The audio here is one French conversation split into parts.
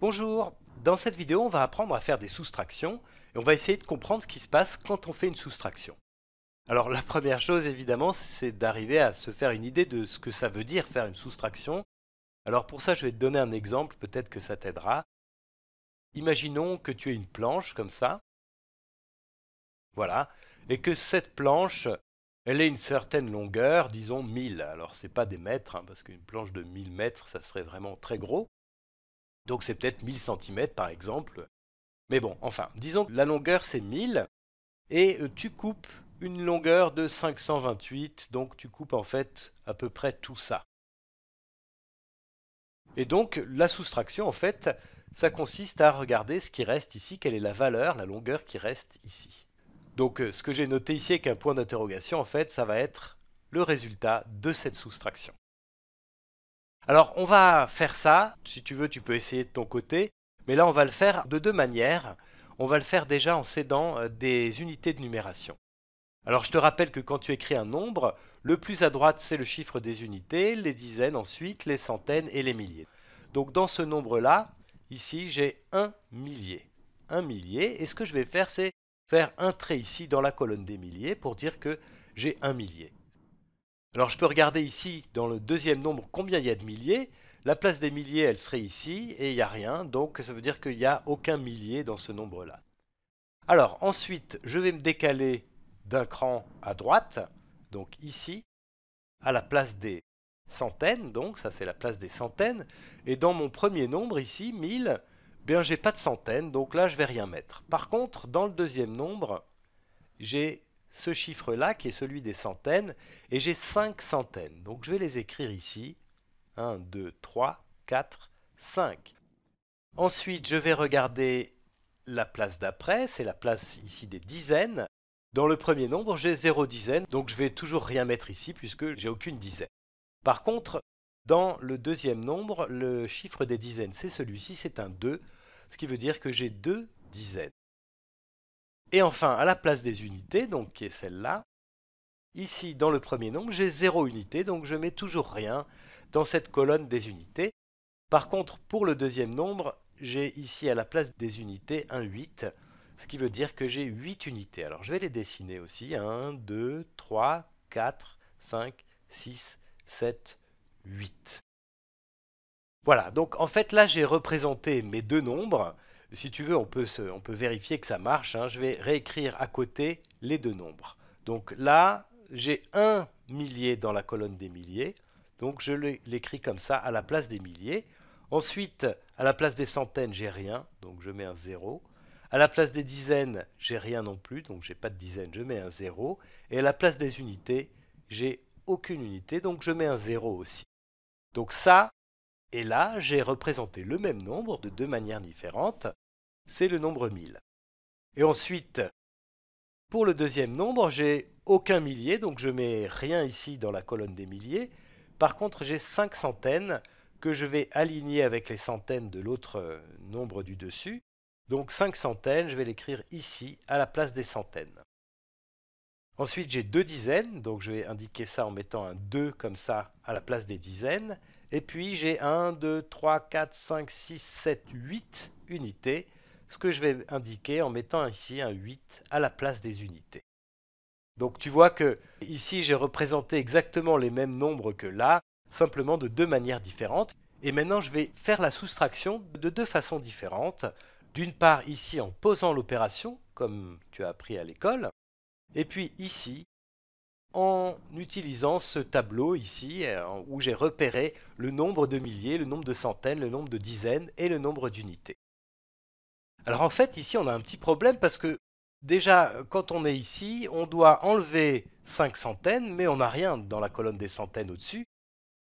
Bonjour Dans cette vidéo, on va apprendre à faire des soustractions et on va essayer de comprendre ce qui se passe quand on fait une soustraction. Alors la première chose évidemment, c'est d'arriver à se faire une idée de ce que ça veut dire faire une soustraction. Alors pour ça, je vais te donner un exemple, peut-être que ça t'aidera. Imaginons que tu aies une planche comme ça. Voilà, et que cette planche, elle ait une certaine longueur, disons 1000. Alors c'est pas des mètres, hein, parce qu'une planche de 1000 mètres, ça serait vraiment très gros. Donc c'est peut-être 1000 cm par exemple. Mais bon, enfin, disons que la longueur c'est 1000 et euh, tu coupes une longueur de 528, donc tu coupes en fait à peu près tout ça. Et donc la soustraction en fait, ça consiste à regarder ce qui reste ici, quelle est la valeur, la longueur qui reste ici. Donc euh, ce que j'ai noté ici avec un point d'interrogation en fait, ça va être le résultat de cette soustraction. Alors on va faire ça, si tu veux tu peux essayer de ton côté, mais là on va le faire de deux manières. On va le faire déjà en cédant euh, des unités de numération. Alors je te rappelle que quand tu écris un nombre, le plus à droite c'est le chiffre des unités, les dizaines ensuite, les centaines et les milliers. Donc dans ce nombre-là, ici j'ai un millier. Un millier, et ce que je vais faire c'est faire un trait ici dans la colonne des milliers pour dire que j'ai un millier. Alors je peux regarder ici dans le deuxième nombre combien il y a de milliers. La place des milliers, elle serait ici, et il n'y a rien, donc ça veut dire qu'il n'y a aucun millier dans ce nombre-là. Alors ensuite, je vais me décaler d'un cran à droite, donc ici, à la place des centaines, donc ça c'est la place des centaines, et dans mon premier nombre ici, 1000, bien j'ai pas de centaines, donc là je vais rien mettre. Par contre, dans le deuxième nombre, j'ai ce chiffre-là qui est celui des centaines, et j'ai 5 centaines. Donc je vais les écrire ici. 1, 2, 3, 4, 5. Ensuite, je vais regarder la place d'après, c'est la place ici des dizaines. Dans le premier nombre, j'ai 0 dizaine, donc je vais toujours rien mettre ici puisque j'ai aucune dizaine. Par contre, dans le deuxième nombre, le chiffre des dizaines, c'est celui-ci, c'est un 2, ce qui veut dire que j'ai 2 dizaines. Et enfin, à la place des unités, donc qui est celle-là, ici dans le premier nombre, j'ai 0 unités, donc je ne mets toujours rien dans cette colonne des unités. Par contre, pour le deuxième nombre, j'ai ici à la place des unités un 8, ce qui veut dire que j'ai 8 unités. Alors je vais les dessiner aussi, 1, 2, 3, 4, 5, 6, 7, 8. Voilà, donc en fait là j'ai représenté mes deux nombres, si tu veux, on peut, vérifier que ça marche. Hein. Je vais réécrire à côté les deux nombres. Donc là, j'ai un millier dans la colonne des milliers. Donc je l'écris comme ça à la place des milliers. Ensuite, à la place des centaines, j'ai rien. Donc je mets un 0. À la place des dizaines, j'ai rien non plus. Donc j'ai pas de dizaines, je mets un 0. Et à la place des unités, j'ai aucune unité. Donc je mets un 0 aussi. Donc ça, et là, j'ai représenté le même nombre de deux manières différentes. C'est le nombre 1000. Et ensuite, pour le deuxième nombre, j'ai aucun millier, donc je mets rien ici dans la colonne des milliers. Par contre, j'ai 5 centaines que je vais aligner avec les centaines de l'autre euh, nombre du dessus. Donc 5 centaines, je vais l'écrire ici à la place des centaines. Ensuite, j'ai deux dizaines, donc je vais indiquer ça en mettant un 2 comme ça à la place des dizaines. Et puis j'ai 1, 2, 3, 4, 5, 6, 7, 8 unités, ce que je vais indiquer en mettant ici un 8 à la place des unités. Donc tu vois que ici j'ai représenté exactement les mêmes nombres que là, simplement de deux manières différentes. Et maintenant je vais faire la soustraction de deux façons différentes. D'une part ici en posant l'opération, comme tu as appris à l'école, et puis ici en utilisant ce tableau ici euh, où j'ai repéré le nombre de milliers, le nombre de centaines, le nombre de dizaines et le nombre d'unités. Alors en fait ici on a un petit problème parce que déjà quand on est ici on doit enlever 5 centaines mais on n'a rien dans la colonne des centaines au-dessus.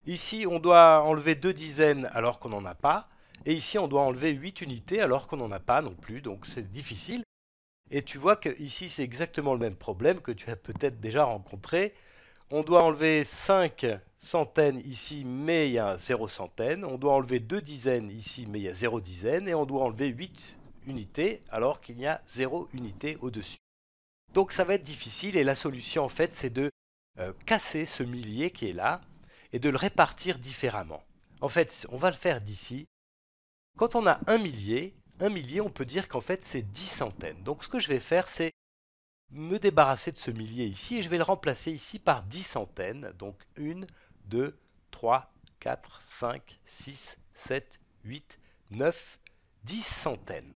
Ici on doit enlever 2 dizaines alors qu'on n'en a pas et ici on doit enlever 8 unités alors qu'on n'en a pas non plus donc c'est difficile. Et tu vois que ici c'est exactement le même problème que tu as peut-être déjà rencontré. On doit enlever 5 centaines ici, mais il y a 0 centaines. On doit enlever 2 dizaines ici, mais il y a 0 dizaines, Et on doit enlever 8 unités, alors qu'il y a 0 unités au-dessus. Donc ça va être difficile, et la solution en fait, c'est de euh, casser ce millier qui est là, et de le répartir différemment. En fait, on va le faire d'ici. Quand on a un millier, un millier, on peut dire qu'en fait c'est 10 centaines. Donc ce que je vais faire, c'est me débarrasser de ce millier ici et je vais le remplacer ici par 10 centaines. Donc une, deux, 3, 4, 5, 6, 7, 8, 9, 10 centaines.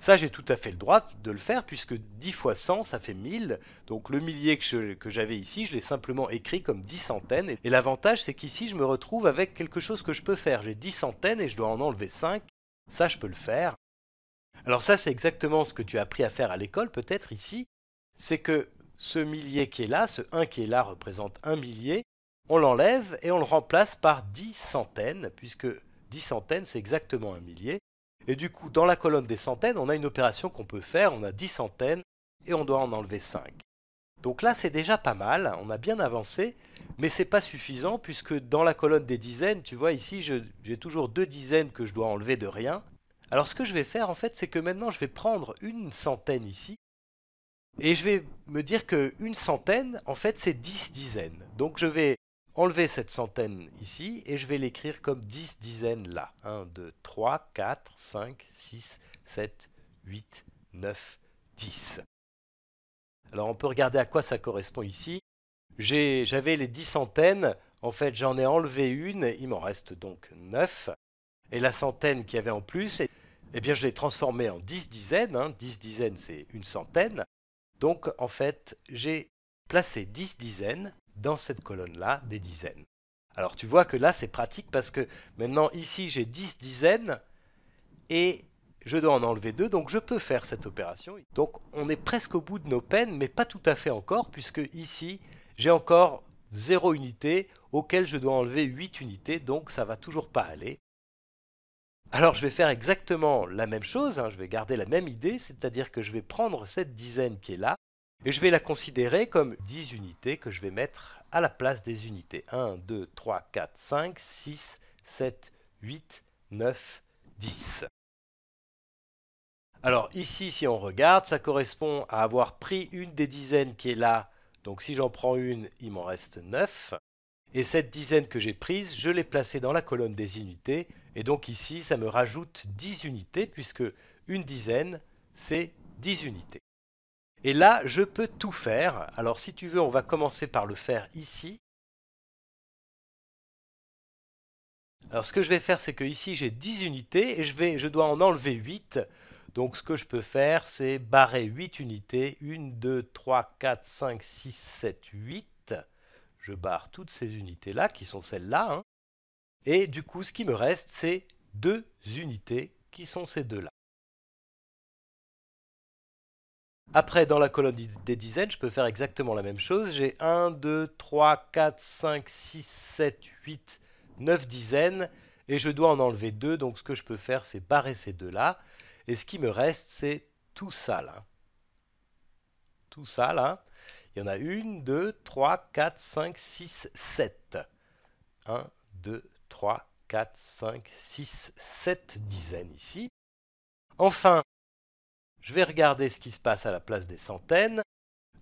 Ça, j'ai tout à fait le droit de le faire, puisque 10 fois 100, ça fait 1000. Donc le millier que j'avais ici, je l'ai simplement écrit comme 10 centaines. Et l'avantage, c'est qu'ici, je me retrouve avec quelque chose que je peux faire. J'ai 10 centaines et je dois en enlever 5. Ça, je peux le faire. Alors ça, c'est exactement ce que tu as appris à faire à l'école, peut-être ici. C'est que ce millier qui est là, ce 1 qui est là représente un millier, on l'enlève et on le remplace par 10 centaines, puisque 10 centaines, c'est exactement un millier. Et du coup, dans la colonne des centaines, on a une opération qu'on peut faire, on a 10 centaines et on doit en enlever 5. Donc là, c'est déjà pas mal, on a bien avancé, mais ce n'est pas suffisant puisque dans la colonne des dizaines, tu vois ici, j'ai toujours deux dizaines que je dois enlever de rien. Alors ce que je vais faire en fait, c'est que maintenant je vais prendre une centaine ici et je vais me dire qu'une centaine, en fait, c'est 10 dizaines. Donc je vais enlever cette centaine ici et je vais l'écrire comme 10 dizaines là. 1, 2, 3, 4, 5, 6, 7, 8, 9, 10. Alors on peut regarder à quoi ça correspond ici. J'avais les 10 centaines, en fait j'en ai enlevé une, il m'en reste donc 9. Et la centaine qu'il y avait en plus, eh, eh bien je l'ai transformée en 10 dizaines, hein. 10 dizaines c'est une centaine. Donc en fait j'ai placé 10 dizaines dans cette colonne-là, des dizaines. Alors tu vois que là c'est pratique parce que maintenant ici j'ai 10 dizaines et je dois en enlever 2, donc je peux faire cette opération. Donc on est presque au bout de nos peines, mais pas tout à fait encore, puisque ici, j'ai encore 0 unité, auquel je dois enlever 8 unités, donc ça ne va toujours pas aller. Alors je vais faire exactement la même chose, hein, je vais garder la même idée, c'est-à-dire que je vais prendre cette dizaine qui est là, et je vais la considérer comme 10 unités que je vais mettre à la place des unités. 1, 2, 3, 4, 5, 6, 7, 8, 9, 10. Alors ici, si on regarde, ça correspond à avoir pris une des dizaines qui est là. Donc si j'en prends une, il m'en reste 9. Et cette dizaine que j'ai prise, je l'ai placée dans la colonne des unités. Et donc ici, ça me rajoute 10 unités, puisque une dizaine, c'est 10 unités. Et là, je peux tout faire. Alors si tu veux, on va commencer par le faire ici. Alors ce que je vais faire, c'est que ici, j'ai 10 unités et je, je dois en enlever 8 donc ce que je peux faire, c'est barrer 8 unités. 1, 2, 3, 4, 5, 6, 7, 8. Je barre toutes ces unités-là, qui sont celles-là. Hein. Et du coup, ce qui me reste, c'est 2 unités, qui sont ces deux-là. Après, dans la colonne des dizaines, je peux faire exactement la même chose. J'ai 1, 2, 3, 4, 5, 6, 7, 8, 9 dizaines. Et je dois en enlever 2, donc ce que je peux faire, c'est barrer ces deux-là. Et ce qui me reste, c'est tout ça là. Tout ça là. Il y en a 1, 2, 3, 4, 5, 6, 7. 1, 2, 3, 4, 5, 6, 7 dizaines ici. Enfin, je vais regarder ce qui se passe à la place des centaines.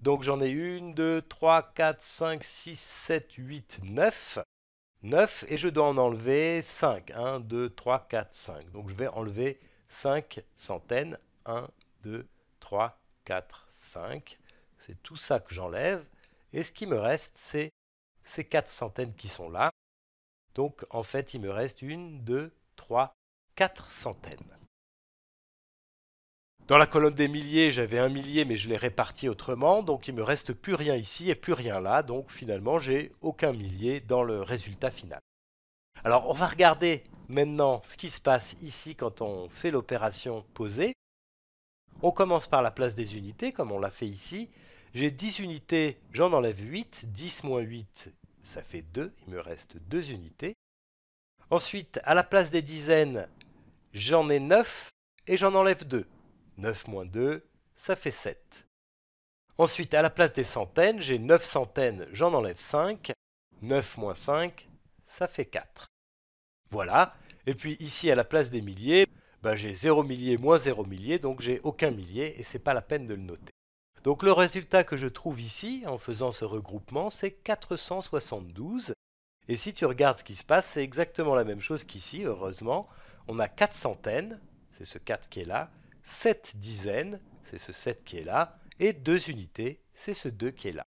Donc j'en ai 1, 2, 3, 4, 5, 6, 7, 8, 9. 9 et je dois en enlever 5. 1, 2, 3, 4, 5. Donc je vais enlever 5 centaines. 1, 2, 3, 4, 5. C'est tout ça que j'enlève. Et ce qui me reste, c'est ces 4 centaines qui sont là. Donc en fait, il me reste 1, 2, 3, 4 centaines. Dans la colonne des milliers, j'avais un millier, mais je l'ai réparti autrement, donc il ne me reste plus rien ici et plus rien là, donc finalement j'ai aucun millier dans le résultat final. Alors on va regarder maintenant ce qui se passe ici quand on fait l'opération posée. On commence par la place des unités, comme on l'a fait ici. J'ai 10 unités, j'en enlève 8. 10 moins 8, ça fait 2. Il me reste 2 unités. Ensuite, à la place des dizaines, j'en ai 9 et j'en enlève 2. 9 moins 2, ça fait 7. Ensuite, à la place des centaines, j'ai 9 centaines, j'en enlève 5. 9 moins 5, ça fait 4. Voilà. Et puis ici, à la place des milliers, ben, j'ai 0 millier moins 0 millier, donc j'ai aucun millier, et ce n'est pas la peine de le noter. Donc le résultat que je trouve ici, en faisant ce regroupement, c'est 472. Et si tu regardes ce qui se passe, c'est exactement la même chose qu'ici, heureusement. On a 4 centaines, c'est ce 4 qui est là, 7 dizaines, c'est ce 7 qui est là, et 2 unités, c'est ce 2 qui est là.